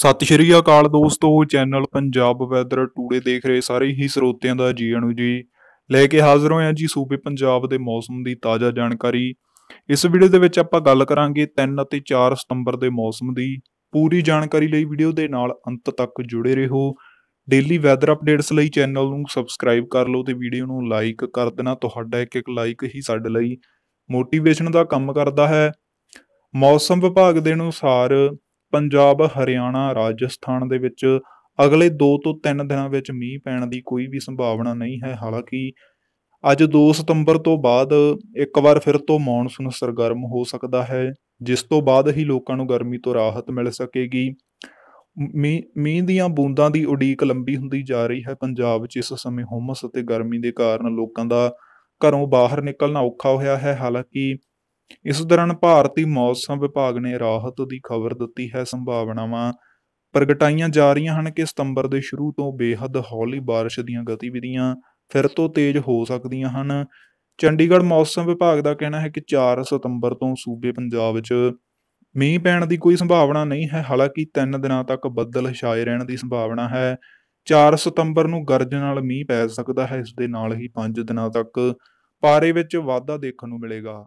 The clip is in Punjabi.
ਸਤਿ ਸ਼੍ਰੀ ਅਕਾਲ ਦੋਸਤੋ ਚੈਨਲ ਪੰਜਾਬ ਵੈਦਰ ਟੂਡੇ ਦੇਖ ਰਹੇ ਸਾਰੇ ਹੀ ਸਰੋਤਿਆਂ ਦਾ ਜੀ ਅਨੁ ਜੀ ਲੈ ਕੇ ਹਾਜ਼ਰ ਹੋਇਆ ਜੀ ਸੂਬੇ ਪੰਜਾਬ ਦੇ ਮੌਸਮ ਦੀ ਤਾਜ਼ਾ ਜਾਣਕਾਰੀ ਇਸ ਵੀਡੀਓ ਦੇ ਵਿੱਚ ਆਪਾਂ ਗੱਲ ਕਰਾਂਗੇ 3 ਅਤੇ 4 ਸਤੰਬਰ ਦੇ ਮੌਸਮ ਦੀ ਪੂਰੀ ਜਾਣਕਾਰੀ ਲਈ ਵੀਡੀਓ ਦੇ ਨਾਲ ਅੰਤ ਤੱਕ ਜੁੜੇ ਰਹੋ ਡੇਲੀ ਵੈਦਰ ਅਪਡੇਟਸ ਲਈ ਚੈਨਲ ਨੂੰ ਸਬਸਕ੍ਰਾਈਬ ਕਰ ਲਓ ਤੇ ਵੀਡੀਓ ਨੂੰ ਲਾਈਕ ਕਰ ਦੇਣਾ ਤੁਹਾਡਾ ਇੱਕ ਇੱਕ ਲਾਈਕ ਹੀ ਸਾਡੇ ਲਈ ਮੋਟੀਵੇਸ਼ਨ ਦਾ ਕੰਮ ਕਰਦਾ ਹੈ ਮੌਸਮ ਵਿਭਾਗ ਦੇ ਅਨੁਸਾਰ ਪੰਜਾਬ ਹਰਿਆਣਾ ਰਾਜਸਥਾਨ ਦੇ ਵਿੱਚ ਅਗਲੇ 2 ਤੋਂ 3 ਦਿਨਾਂ ਵਿੱਚ ਮੀਂਹ ਪੈਣ ਦੀ ਕੋਈ ਵੀ ਸੰਭਾਵਨਾ ਨਹੀਂ ਹੈ ਹਾਲਾਂਕਿ ਅੱਜ 2 ਸਤੰਬਰ ਤੋਂ ਬਾਅਦ ਇੱਕ ਵਾਰ ਫਿਰ ਤੋਂ ਮੌਨਸੂਨ ਸਰਗਰਮ ਹੋ ਸਕਦਾ ਹੈ ਜਿਸ ਤੋਂ ਬਾਅਦ ਹੀ ਲੋਕਾਂ ਨੂੰ ਗਰਮੀ ਤੋਂ ਰਾਹਤ ਮਿਲ ਸਕੇਗੀ ਮੀਂਹ ਦੀਆਂ ਬੂੰਦਾਂ ਦੀ ਉਡੀਕ ਲੰਬੀ ਹੁੰਦੀ ਜਾ ਰਹੀ ਹੈ ਪੰਜਾਬ 'ਚ ਇਸ ਸਮੇਂ ਹਮਸ ਅਤੇ ਗਰਮੀ ਦੇ ਕਾਰਨ ਲੋਕਾਂ ਦਾ ਘਰੋਂ ਬਾਹਰ ਨਿਕਲਣਾ ਔਖਾ ਹੋਇਆ ਹੈ ਹਾਲਾਂਕਿ ਇਸ ਦੌਰਾਨ ਭਾਰਤੀ ਮੌਸਮ ਵਿਭਾਗ ਨੇ ਰਾਹਤ ਦੀ ਖਬਰ ਦਿੱਤੀ ਹੈ ਸੰਭਾਵਨਾਵਾਂ ਪ੍ਰਗਟਾਈਆਂ ਜਾ ਰਹੀਆਂ ਹਨ ਕਿ ਸਤੰਬਰ ਦੇ ਸ਼ੁਰੂ ਤੋਂ ਬੇਹੱਦ ਹੌਲੀ بارش ਦੀਆਂ ਗਤੀਵਿਧੀਆਂ ਫਿਰ ਤੋਂ ਤੇਜ਼ ਹੋ ਸਕਦੀਆਂ ਹਨ ਚੰਡੀਗੜ੍ਹ ਮੌਸਮ ਵਿਭਾਗ ਦਾ ਕਹਿਣਾ ਹੈ ਕਿ 4 ਸਤੰਬਰ ਤੋਂ ਸੂਬੇ ਪੰਜਾਬ 'ਚ ਮੀਂਹ ਪੈਣ ਦੀ ਕੋਈ ਸੰਭਾਵਨਾ ਨਹੀਂ ਹੈ ਹਾਲਾਂਕਿ 3 ਦਿਨਾਂ ਤੱਕ ਬੱਦਲ ਛਾਏ ਰਹਿਣ ਦੀ ਸੰਭਾਵਨਾ ਹੈ 4 ਸਤੰਬਰ ਨੂੰ ਗਰਜ ਨਾਲ ਮੀਂਹ ਪੈ ਸਕਦਾ ਹੈ ਇਸ ਦੇ ਨਾਲ ਹੀ 5 ਦਿਨਾਂ ਤੱਕ ਪਾਰੇ ਵਿੱਚ ਵਾਧਾ ਦੇਖਣ ਨੂੰ ਮਿਲੇਗਾ